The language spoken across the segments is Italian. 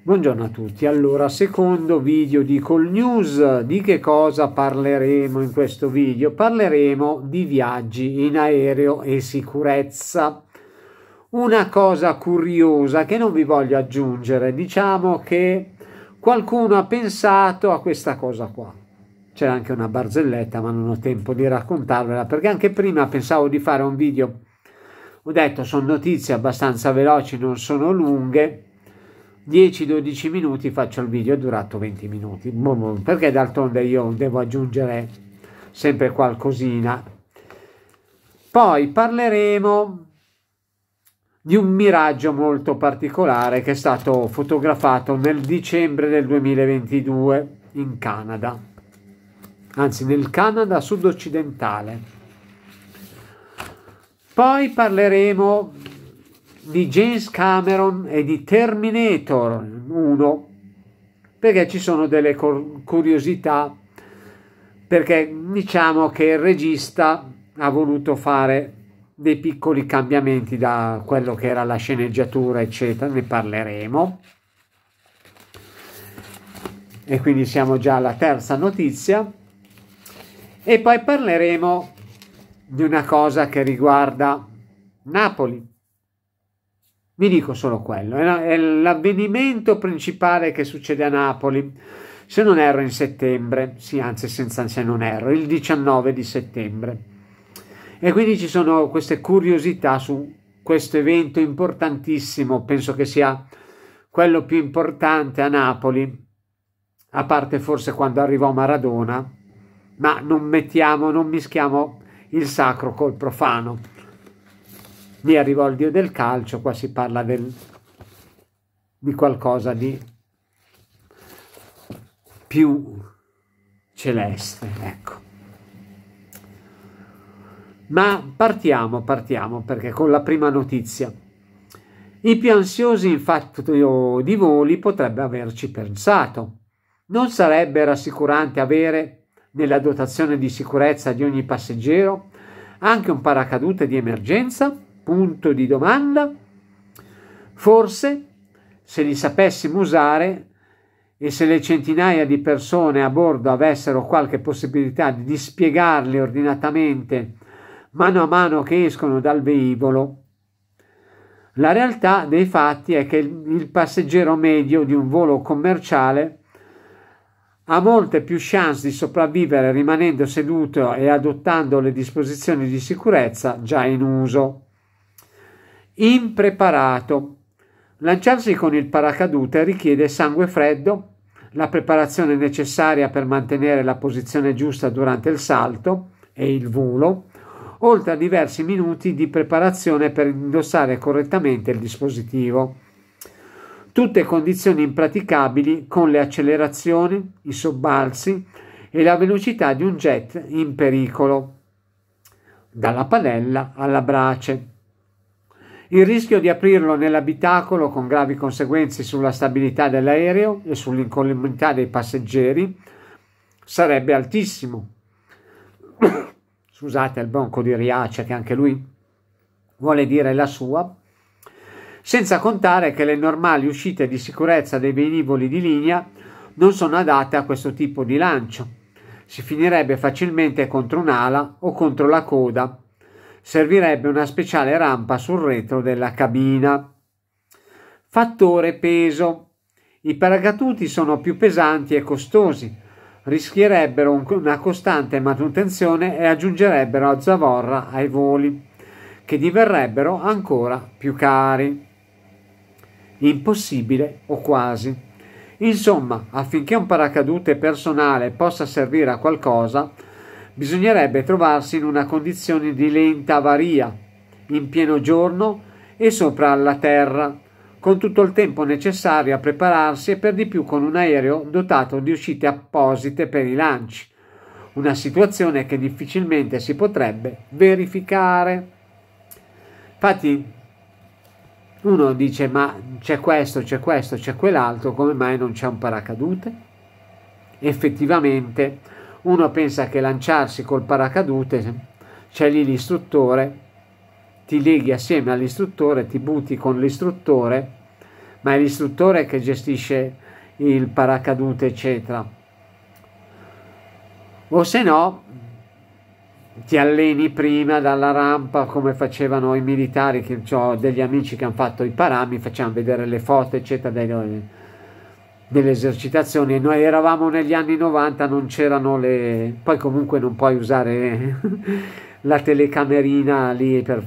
Buongiorno a tutti, allora secondo video di Call News, di che cosa parleremo in questo video? Parleremo di viaggi in aereo e sicurezza. Una cosa curiosa che non vi voglio aggiungere, diciamo che qualcuno ha pensato a questa cosa qua. C'era anche una barzelletta ma non ho tempo di raccontarvela perché anche prima pensavo di fare un video, ho detto sono notizie abbastanza veloci, non sono lunghe 10-12 minuti faccio il video, è durato 20 minuti, perché d'altronde io devo aggiungere sempre qualcosina. Poi parleremo di un miraggio molto particolare che è stato fotografato nel dicembre del 2022 in Canada, anzi nel Canada sud-occidentale. Poi parleremo di James Cameron e di Terminator 1 perché ci sono delle curiosità perché diciamo che il regista ha voluto fare dei piccoli cambiamenti da quello che era la sceneggiatura eccetera ne parleremo e quindi siamo già alla terza notizia e poi parleremo di una cosa che riguarda Napoli vi dico solo quello, è l'avvenimento principale che succede a Napoli, se non erro in settembre, sì, anzi senza se non erro, il 19 di settembre. E quindi ci sono queste curiosità su questo evento importantissimo, penso che sia quello più importante a Napoli, a parte forse quando arrivò Maradona, ma non mettiamo, non mischiamo il sacro col profano lì arrivò il dio del calcio, qua si parla del, di qualcosa di più celeste, ecco. Ma partiamo, partiamo, perché con la prima notizia. I più ansiosi in fatto di voli potrebbe averci pensato. Non sarebbe rassicurante avere nella dotazione di sicurezza di ogni passeggero anche un paracadute di emergenza? Punto di domanda? Forse, se li sapessimo usare e se le centinaia di persone a bordo avessero qualche possibilità di dispiegarli ordinatamente mano a mano che escono dal veicolo, la realtà dei fatti è che il passeggero medio di un volo commerciale ha molte più chance di sopravvivere rimanendo seduto e adottando le disposizioni di sicurezza già in uso. Impreparato. Lanciarsi con il paracadute richiede sangue freddo, la preparazione necessaria per mantenere la posizione giusta durante il salto e il volo, oltre a diversi minuti di preparazione per indossare correttamente il dispositivo. Tutte condizioni impraticabili con le accelerazioni, i sobbalzi e la velocità di un jet in pericolo, dalla padella alla brace. Il rischio di aprirlo nell'abitacolo con gravi conseguenze sulla stabilità dell'aereo e sull'incolumità dei passeggeri sarebbe altissimo. Scusate il bronco di Riace che anche lui vuole dire la sua. Senza contare che le normali uscite di sicurezza dei velivoli di linea non sono adatte a questo tipo di lancio. Si finirebbe facilmente contro un'ala o contro la coda servirebbe una speciale rampa sul retro della cabina. Fattore peso. I paracaduti sono più pesanti e costosi, rischierebbero una costante manutenzione e aggiungerebbero a zavorra ai voli, che diverrebbero ancora più cari. Impossibile o quasi. Insomma, affinché un paracadute personale possa servire a qualcosa, Bisognerebbe trovarsi in una condizione di lenta avaria, in pieno giorno e sopra la terra, con tutto il tempo necessario a prepararsi e per di più con un aereo dotato di uscite apposite per i lanci, una situazione che difficilmente si potrebbe verificare. Infatti uno dice ma c'è questo, c'è questo, c'è quell'altro, come mai non c'è un paracadute? Effettivamente uno pensa che lanciarsi col paracadute, c'è lì l'istruttore, ti leghi assieme all'istruttore, ti butti con l'istruttore, ma è l'istruttore che gestisce il paracadute, eccetera. O se no, ti alleni prima dalla rampa come facevano i militari, che ho degli amici che hanno fatto i parami, facciamo vedere le foto, eccetera, dei, delle esercitazioni noi eravamo negli anni 90 non c'erano le poi comunque non puoi usare eh, la telecamerina lì per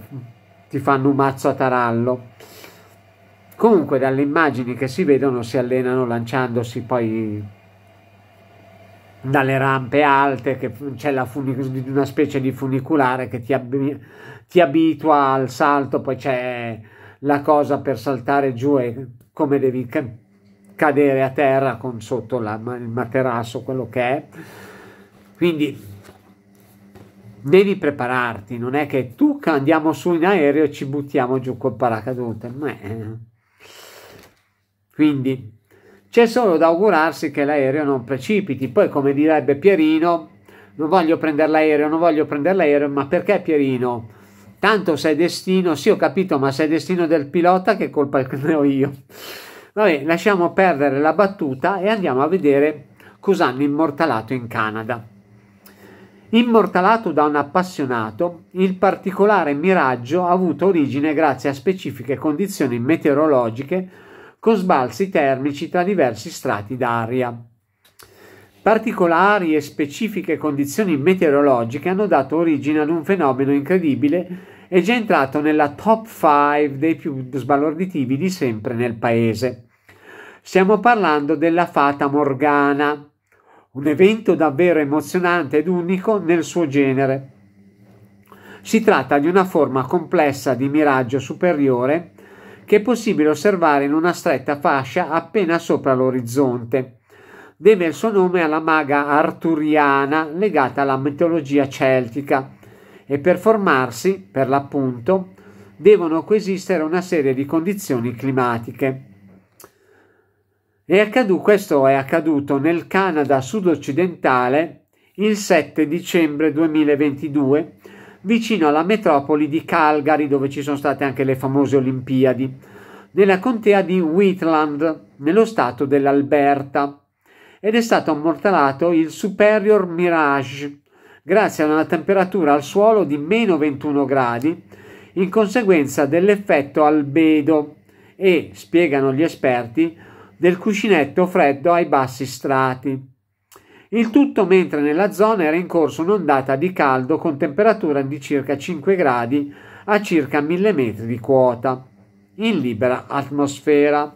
ti fanno un mazzo a tarallo comunque dalle immagini che si vedono si allenano lanciandosi poi dalle rampe alte che c'è una specie di funicolare che ti, ab ti abitua al salto poi c'è la cosa per saltare giù e come devi cadere a terra con sotto la, il materasso, quello che è. Quindi devi prepararti, non è che tu andiamo su in aereo e ci buttiamo giù col paracadute. Ma... Eh. Quindi c'è solo da augurarsi che l'aereo non precipiti. Poi, come direbbe Pierino, non voglio prendere l'aereo, non voglio prendere l'aereo, ma perché Pierino? Tanto sei destino, sì ho capito, ma sei destino del pilota che colpa ne ho io. Vabbè, lasciamo perdere la battuta e andiamo a vedere cosa hanno immortalato in Canada. Immortalato da un appassionato, il particolare miraggio ha avuto origine grazie a specifiche condizioni meteorologiche con sbalzi termici tra diversi strati d'aria. Particolari e specifiche condizioni meteorologiche hanno dato origine ad un fenomeno incredibile è già entrato nella top 5 dei più sbalorditivi di sempre nel paese. Stiamo parlando della Fata Morgana, un evento davvero emozionante ed unico nel suo genere. Si tratta di una forma complessa di miraggio superiore che è possibile osservare in una stretta fascia appena sopra l'orizzonte. Deve il suo nome alla maga arturiana legata alla mitologia celtica e per formarsi, per l'appunto, devono coesistere una serie di condizioni climatiche. È accaduto, questo è accaduto nel Canada sud-occidentale il 7 dicembre 2022, vicino alla metropoli di Calgary, dove ci sono state anche le famose Olimpiadi, nella contea di Wheatland, nello stato dell'Alberta, ed è stato ammortalato il Superior Mirage, grazie a una temperatura al suolo di meno 21 gradi in conseguenza dell'effetto albedo e, spiegano gli esperti, del cuscinetto freddo ai bassi strati. Il tutto mentre nella zona era in corso un'ondata di caldo con temperatura di circa 5 gradi a circa 1000 metri di quota, in libera atmosfera.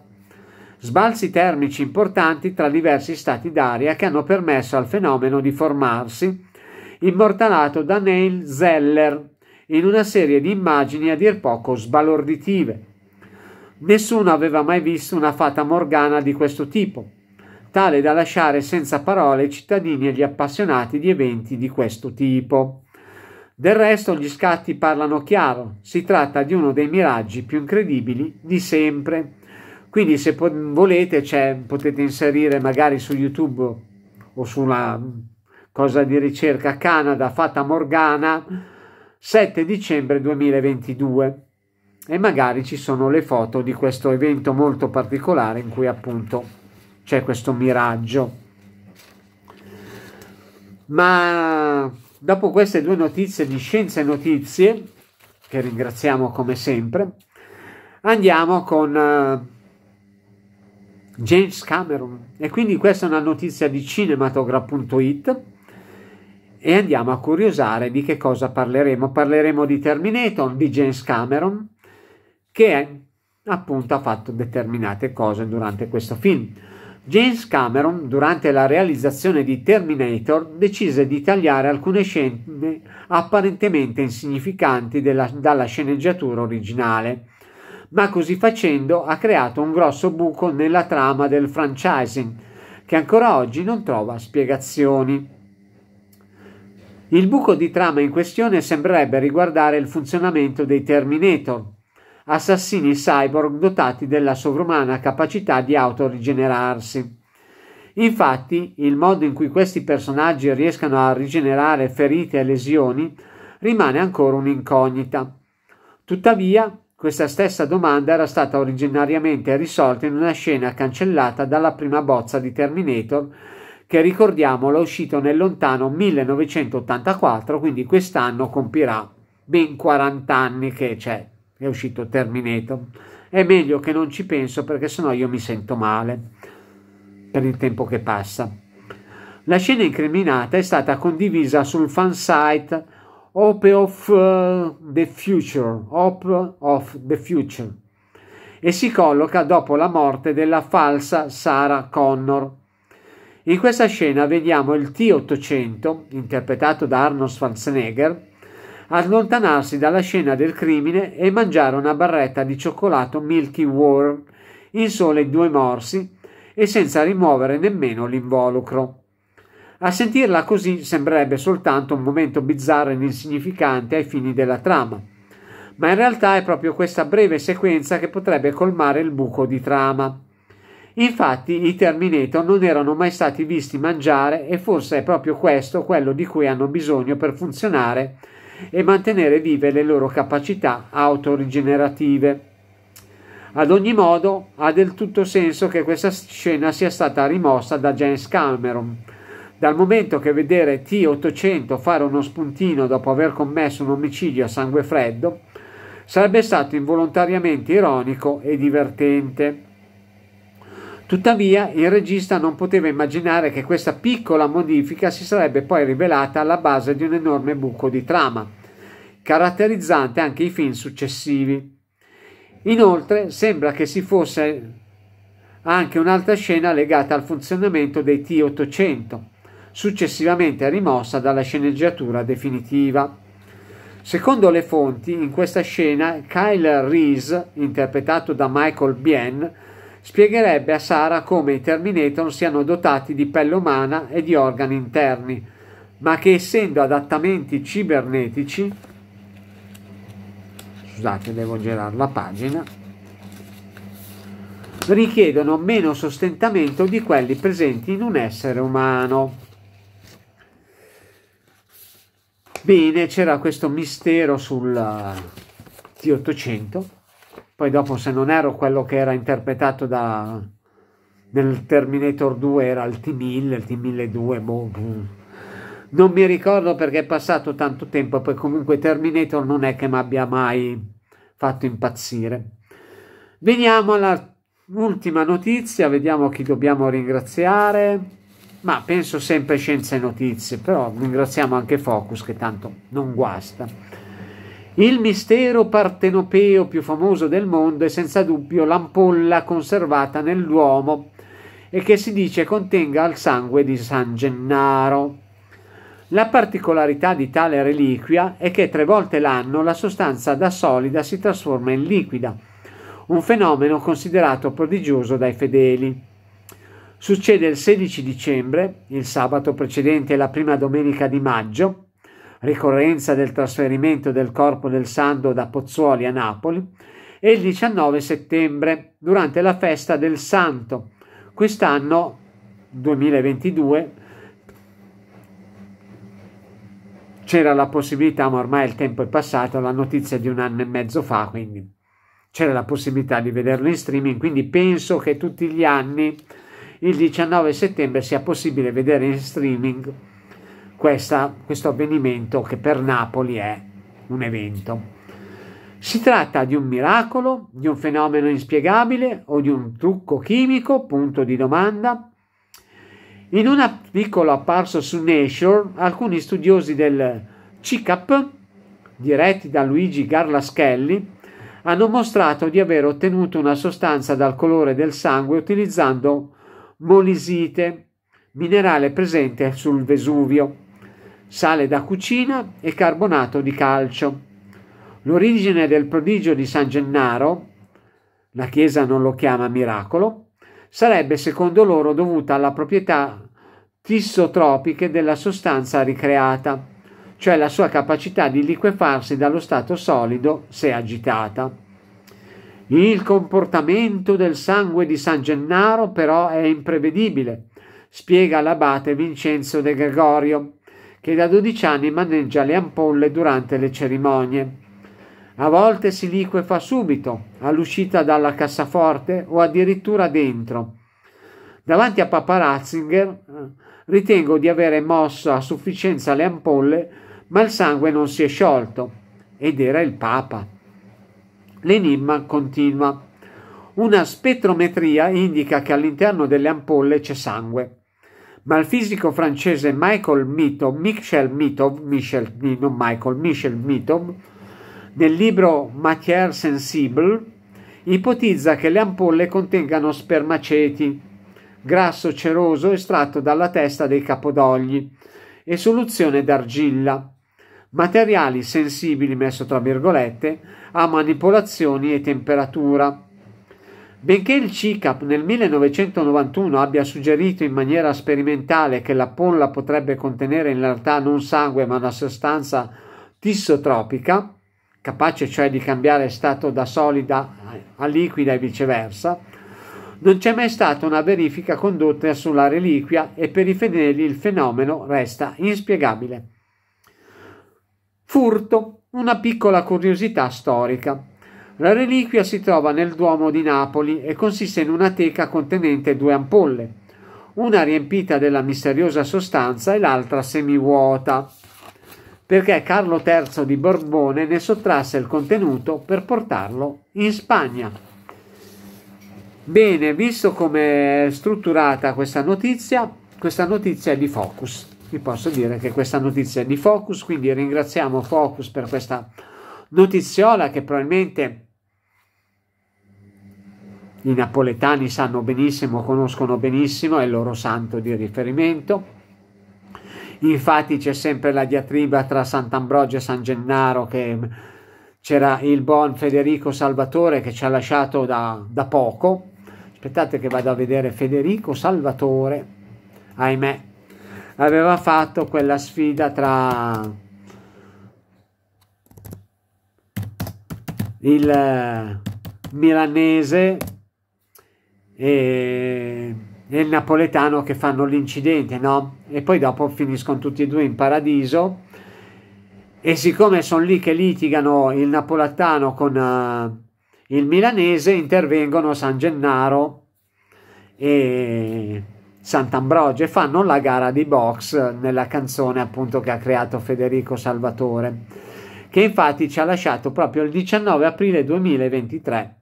Sbalzi termici importanti tra diversi stati d'aria che hanno permesso al fenomeno di formarsi immortalato da Neil Zeller in una serie di immagini a dir poco sbalorditive. Nessuno aveva mai visto una fata morgana di questo tipo, tale da lasciare senza parole i cittadini e gli appassionati di eventi di questo tipo. Del resto gli scatti parlano chiaro, si tratta di uno dei miraggi più incredibili di sempre. Quindi se po- volete potete inserire magari su YouTube o sulla cosa di ricerca Canada fatta a Morgana 7 dicembre 2022 e magari ci sono le foto di questo evento molto particolare in cui appunto c'è questo miraggio ma dopo queste due notizie di scienze e notizie che ringraziamo come sempre andiamo con eh, James Cameron e quindi questa è una notizia di cinematograph.it e andiamo a curiosare di che cosa parleremo. Parleremo di Terminator di James Cameron che è, appunto ha fatto determinate cose durante questo film. James Cameron, durante la realizzazione di Terminator, decise di tagliare alcune scene apparentemente insignificanti della, dalla sceneggiatura originale, ma così facendo ha creato un grosso buco nella trama del franchising, che ancora oggi non trova spiegazioni. Il buco di trama in questione sembrerebbe riguardare il funzionamento dei Terminator, assassini cyborg dotati della sovrumana capacità di autorigenerarsi. Infatti, il modo in cui questi personaggi riescano a rigenerare ferite e lesioni rimane ancora un'incognita. Tuttavia, questa stessa domanda era stata originariamente risolta in una scena cancellata dalla prima bozza di Terminator che ricordiamolo è uscito nel lontano 1984, quindi quest'anno compirà ben 40 anni che c'è, è uscito Terminator. È meglio che non ci penso perché sennò io mi sento male per il tempo che passa. La scena incriminata è stata condivisa sul fansite Hope of eh, the Future, Hope of the Future e si colloca dopo la morte della falsa Sarah Connor in questa scena vediamo il T-800, interpretato da Arnold Schwarzenegger, allontanarsi dalla scena del crimine e mangiare una barretta di cioccolato Milky War in sole due morsi e senza rimuovere nemmeno l'involucro. A sentirla così sembrerebbe soltanto un momento bizzarro ed insignificante ai fini della trama, ma in realtà è proprio questa breve sequenza che potrebbe colmare il buco di trama. Infatti i Terminator non erano mai stati visti mangiare e forse è proprio questo quello di cui hanno bisogno per funzionare e mantenere vive le loro capacità autorigenerative. Ad ogni modo, ha del tutto senso che questa scena sia stata rimossa da James Cameron. Dal momento che vedere T-800 fare uno spuntino dopo aver commesso un omicidio a sangue freddo sarebbe stato involontariamente ironico e divertente. Tuttavia il regista non poteva immaginare che questa piccola modifica si sarebbe poi rivelata alla base di un enorme buco di trama, caratterizzante anche i film successivi. Inoltre sembra che si fosse anche un'altra scena legata al funzionamento dei T-800, successivamente rimossa dalla sceneggiatura definitiva. Secondo le fonti, in questa scena Kyle Reese, interpretato da Michael Bien, spiegherebbe a Sara come i Terminator siano dotati di pelle umana e di organi interni, ma che essendo adattamenti cibernetici, scusate devo girare la pagina, richiedono meno sostentamento di quelli presenti in un essere umano. Bene, c'era questo mistero sul T800 poi dopo se non ero quello che era interpretato da, nel Terminator 2 era il T1000, il T1002, boh, boh, non mi ricordo perché è passato tanto tempo, poi comunque Terminator non è che mi abbia mai fatto impazzire. Veniamo all'ultima notizia, vediamo chi dobbiamo ringraziare, ma penso sempre Scienze e Notizie, però ringraziamo anche Focus che tanto non guasta. Il mistero partenopeo più famoso del mondo è senza dubbio l'ampolla conservata nell'uomo e che si dice contenga il sangue di San Gennaro. La particolarità di tale reliquia è che tre volte l'anno la sostanza da solida si trasforma in liquida, un fenomeno considerato prodigioso dai fedeli. Succede il 16 dicembre, il sabato precedente la prima domenica di maggio, ricorrenza del trasferimento del corpo del santo da Pozzuoli a Napoli, e il 19 settembre, durante la festa del santo. Quest'anno, 2022, c'era la possibilità, ma ormai il tempo è passato, la notizia di un anno e mezzo fa, quindi c'era la possibilità di vederlo in streaming, quindi penso che tutti gli anni il 19 settembre sia possibile vedere in streaming questa, questo avvenimento che per Napoli è un evento. Si tratta di un miracolo, di un fenomeno inspiegabile o di un trucco chimico? Punto di domanda. In un articolo apparso su Nature, alcuni studiosi del CICAP, diretti da Luigi Garlaschelli, hanno mostrato di aver ottenuto una sostanza dal colore del sangue utilizzando molisite, minerale presente sul Vesuvio sale da cucina e carbonato di calcio. L'origine del prodigio di San Gennaro, la Chiesa non lo chiama miracolo, sarebbe secondo loro dovuta alla proprietà tissotropiche della sostanza ricreata, cioè la sua capacità di liquefarsi dallo stato solido se agitata. Il comportamento del sangue di San Gennaro però è imprevedibile, spiega l'abate Vincenzo De Gregorio, che da 12 anni maneggia le ampolle durante le cerimonie. A volte si liquefa subito, all'uscita dalla cassaforte o addirittura dentro. Davanti a Papa Ratzinger eh, ritengo di avere mosso a sufficienza le ampolle, ma il sangue non si è sciolto ed era il Papa. L'enigma continua. Una spettrometria indica che all'interno delle ampolle c'è sangue ma il fisico francese Michael Mitov, Michel Mitov, Michel, non Michael, Michel Mitov, nel libro Matière Sensible, ipotizza che le ampolle contengano spermaceti, grasso ceroso estratto dalla testa dei capodogli e soluzione d'argilla, materiali sensibili, messo tra virgolette, a manipolazioni e temperatura. Benché il CICAP nel 1991 abbia suggerito in maniera sperimentale che la polla potrebbe contenere in realtà non sangue ma una sostanza tissotropica, capace cioè di cambiare stato da solida a liquida e viceversa, non c'è mai stata una verifica condotta sulla reliquia e per i fedeli il fenomeno resta inspiegabile. Furto, una piccola curiosità storica. La reliquia si trova nel Duomo di Napoli e consiste in una teca contenente due ampolle, una riempita della misteriosa sostanza e l'altra semivuota, perché Carlo III di Borbone ne sottrasse il contenuto per portarlo in Spagna. Bene, visto come è strutturata questa notizia, questa notizia è di Focus. Vi posso dire che questa notizia è di Focus, quindi ringraziamo Focus per questa notiziola che probabilmente i napoletani sanno benissimo, conoscono benissimo, è il loro santo di riferimento. Infatti c'è sempre la diatriba tra Sant'Ambrogio e San Gennaro che mm, c'era il buon Federico Salvatore che ci ha lasciato da, da poco. Aspettate che vado a vedere Federico Salvatore, ahimè, aveva fatto quella sfida tra il eh, milanese e, e il napoletano che fanno l'incidente, no? E poi dopo finiscono tutti e due in paradiso e siccome sono lì che litigano il napoletano con uh, il milanese, intervengono San Gennaro e Sant'Ambrogio e fanno la gara di box nella canzone appunto che ha creato Federico Salvatore, che infatti ci ha lasciato proprio il 19 aprile 2023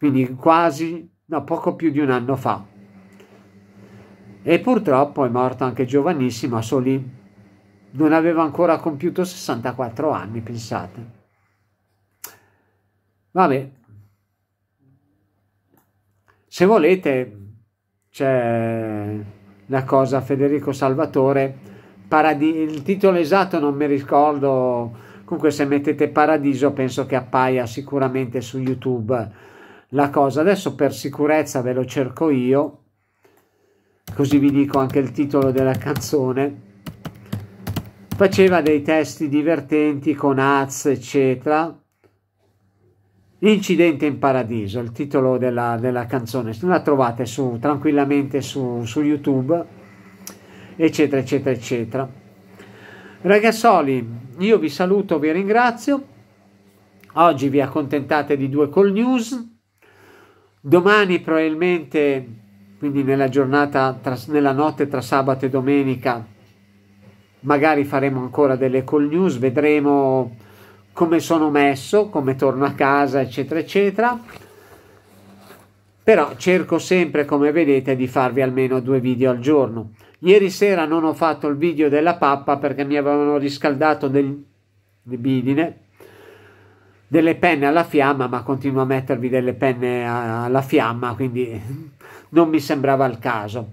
quindi quasi, no, poco più di un anno fa. E purtroppo è morto anche giovanissimo a Solì, non aveva ancora compiuto 64 anni, pensate. Vabbè, se volete c'è la cosa Federico Salvatore, Paradi il titolo esatto non mi ricordo, comunque se mettete Paradiso penso che appaia sicuramente su YouTube la cosa. Adesso per sicurezza ve lo cerco io, così vi dico anche il titolo della canzone. Faceva dei testi divertenti con Az, eccetera. Incidente in paradiso, il titolo della, della canzone. La trovate su, tranquillamente su, su YouTube, eccetera, eccetera, eccetera. Ragazzoli, io vi saluto, vi ringrazio. Oggi vi accontentate di due call news Domani probabilmente, quindi nella giornata, tra, nella notte tra sabato e domenica, magari faremo ancora delle call news, vedremo come sono messo, come torno a casa, eccetera, eccetera. Però cerco sempre, come vedete, di farvi almeno due video al giorno. Ieri sera non ho fatto il video della pappa perché mi avevano riscaldato del bidine, delle penne alla fiamma, ma continuo a mettervi delle penne alla fiamma, quindi non mi sembrava il caso.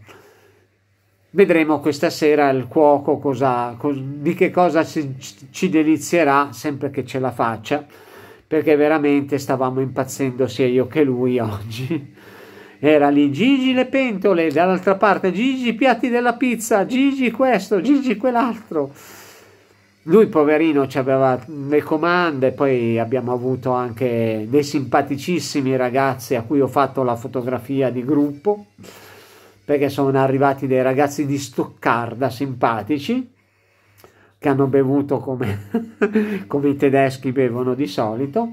Vedremo questa sera il cuoco cosa, di che cosa ci delizierà, sempre che ce la faccia, perché veramente stavamo impazzendo sia io che lui oggi. Era lì Gigi le pentole, dall'altra parte Gigi i piatti della pizza, Gigi questo, Gigi quell'altro lui poverino ci aveva le comande, poi abbiamo avuto anche dei simpaticissimi ragazzi a cui ho fatto la fotografia di gruppo, perché sono arrivati dei ragazzi di Stoccarda simpatici, che hanno bevuto come, come i tedeschi bevono di solito.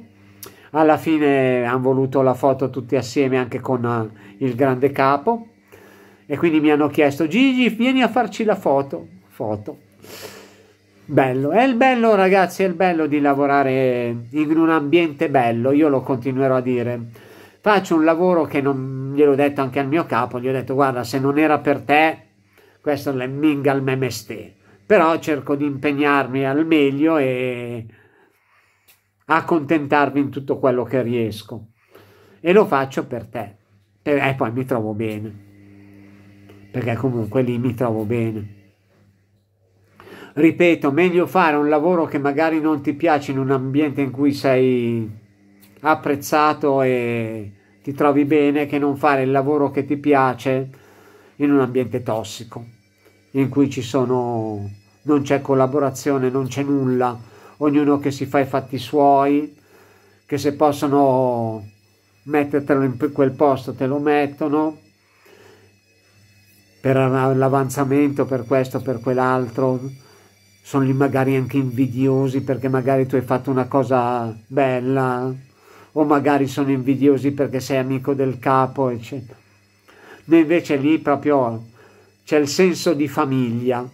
Alla fine hanno voluto la foto tutti assieme anche con eh, il grande capo e quindi mi hanno chiesto Gigi vieni a farci la foto. foto Bello, è il bello ragazzi, è il bello di lavorare in un ambiente bello, io lo continuerò a dire. Faccio un lavoro che non gliel'ho detto anche al mio capo, gli ho detto guarda se non era per te, questo è mingal memeste, però cerco di impegnarmi al meglio e accontentarmi in tutto quello che riesco e lo faccio per te e poi mi trovo bene perché comunque lì mi trovo bene ripeto, meglio fare un lavoro che magari non ti piace in un ambiente in cui sei apprezzato e ti trovi bene che non fare il lavoro che ti piace in un ambiente tossico, in cui ci sono, non c'è collaborazione, non c'è nulla, ognuno che si fa i fatti suoi, che se possono mettertelo in quel posto te lo mettono per l'avanzamento, per questo, per quell'altro sono lì magari anche invidiosi perché magari tu hai fatto una cosa bella o magari sono invidiosi perché sei amico del capo eccetera. Noi invece lì proprio c'è il senso di famiglia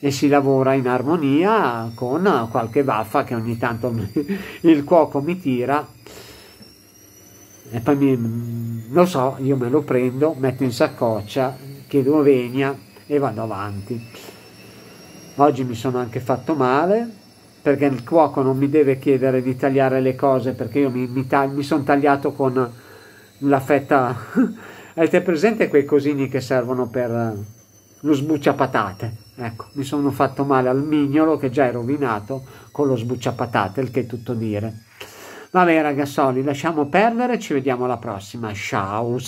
e si lavora in armonia con qualche baffa che ogni tanto mi, il cuoco mi tira e poi mi, lo so, io me lo prendo, metto in saccoccia, chiedo venia e vado avanti. Oggi mi sono anche fatto male perché il cuoco non mi deve chiedere di tagliare le cose perché io mi, mi, mi sono tagliato con la fetta. Avete presente quei cosini che servono per eh, lo sbucciapatate? Ecco, mi sono fatto male al mignolo che già è rovinato con lo sbucciapatate, il che è tutto dire. Vabbè ragazzoli, lasciamo perdere, ci vediamo alla prossima. Ciao!